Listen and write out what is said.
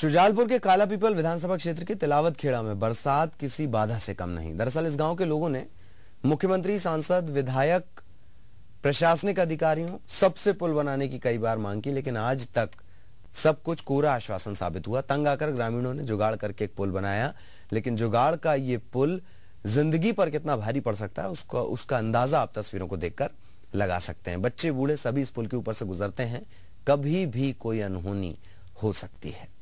शुजालपुर के काला पीपल विधानसभा क्षेत्र के तिलावत खेड़ा में बरसात किसी बाधा से कम नहीं दरअसल इस गांव के लोगों ने मुख्यमंत्री सांसद विधायक प्रशासनिक अधिकारियों सबसे पुल बनाने की कई बार मांग की लेकिन आज तक सब कुछ कोरा आश्वासन साबित हुआ तंग आकर ग्रामीणों ने जुगाड़ करके एक पुल बनाया लेकिन जुगाड़ का ये पुल जिंदगी पर कितना भारी पड़ सकता है उसका उसका अंदाजा आप तस्वीरों को देखकर लगा सकते हैं बच्चे बूढ़े सभी इस पुल के ऊपर से गुजरते हैं कभी भी कोई अनहोनी हो सकती है